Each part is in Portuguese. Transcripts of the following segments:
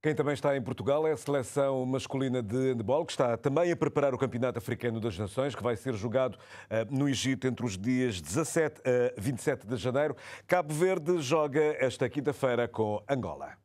Quem também está em Portugal é a seleção masculina de handball, que está também a preparar o Campeonato Africano das Nações, que vai ser jogado eh, no Egito entre os dias 17 a 27 de janeiro. Cabo Verde joga esta quinta-feira com Angola.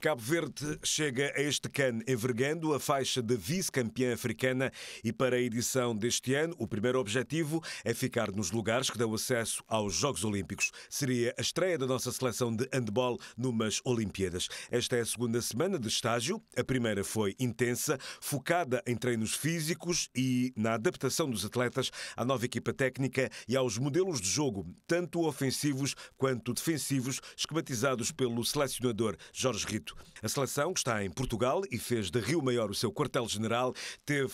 Cabo Verde chega a este CAN envergando a faixa de vice-campeã africana e para a edição deste ano, o primeiro objetivo é ficar nos lugares que dão acesso aos Jogos Olímpicos. Seria a estreia da nossa seleção de handball numas Olimpíadas. Esta é a segunda semana de estágio. A primeira foi intensa, focada em treinos físicos e na adaptação dos atletas à nova equipa técnica e aos modelos de jogo, tanto ofensivos quanto defensivos, esquematizados pelo selecionador Jorge Rito. Egito. A seleção, que está em Portugal e fez de Rio Maior o seu quartel-general, teve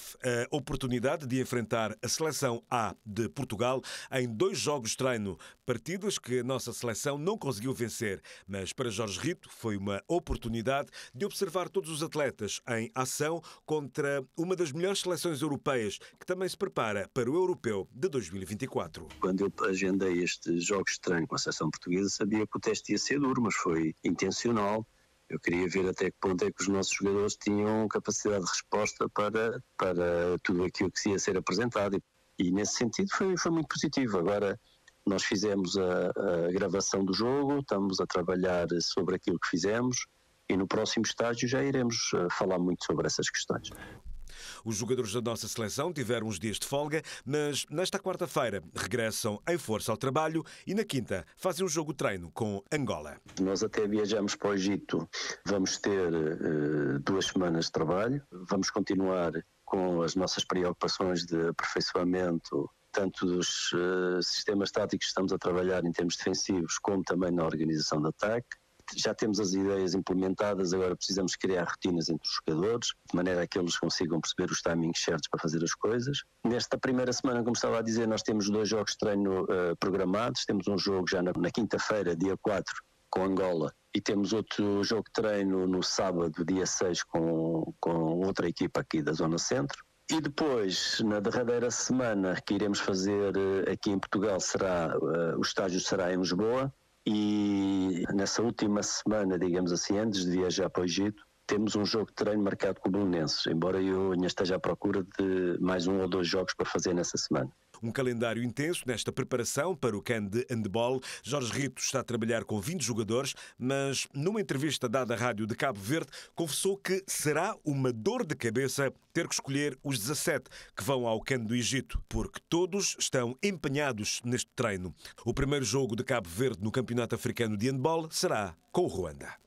a oportunidade de enfrentar a seleção A de Portugal em dois jogos de treino, partidas que a nossa seleção não conseguiu vencer. Mas para Jorge Rito foi uma oportunidade de observar todos os atletas em ação contra uma das melhores seleções europeias, que também se prepara para o Europeu de 2024. Quando eu agendei estes jogos de treino com a seleção portuguesa, sabia que o teste ia ser duro, mas foi intencional eu queria ver até que ponto é que os nossos jogadores tinham capacidade de resposta para, para tudo aquilo que ia ser apresentado. E nesse sentido foi, foi muito positivo. Agora, nós fizemos a, a gravação do jogo, estamos a trabalhar sobre aquilo que fizemos e no próximo estágio já iremos eh, falar muito sobre essas questões. Os jogadores da nossa seleção tiveram uns dias de folga, mas nesta quarta-feira regressam em força ao trabalho e na quinta fazem um jogo-treino com Angola. Nós até viajamos para o Egito, vamos ter uh, duas semanas de trabalho, vamos continuar com as nossas preocupações de aperfeiçoamento tanto dos uh, sistemas táticos que estamos a trabalhar em termos defensivos, como também na organização de ataque já temos as ideias implementadas, agora precisamos criar rotinas entre os jogadores, de maneira que eles consigam perceber os timings certos para fazer as coisas. Nesta primeira semana, como estava a dizer, nós temos dois jogos de treino uh, programados, temos um jogo já na, na quinta-feira, dia 4, com Angola, e temos outro jogo de treino no sábado, dia 6, com, com outra equipa aqui da Zona Centro. E depois, na derradeira semana que iremos fazer eh, aqui em Portugal, será, uh, o estágio será em Lisboa, e nessa última semana, digamos assim, antes de viajar para o Egito, temos um jogo de treino marcado com o Belenenses, embora eu ainda esteja à procura de mais um ou dois jogos para fazer nessa semana. Um calendário intenso nesta preparação para o CAN de handball. Jorge Rito está a trabalhar com 20 jogadores, mas numa entrevista dada à rádio de Cabo Verde, confessou que será uma dor de cabeça ter que escolher os 17 que vão ao CAN do Egito, porque todos estão empenhados neste treino. O primeiro jogo de Cabo Verde no Campeonato Africano de Handball será com o Ruanda.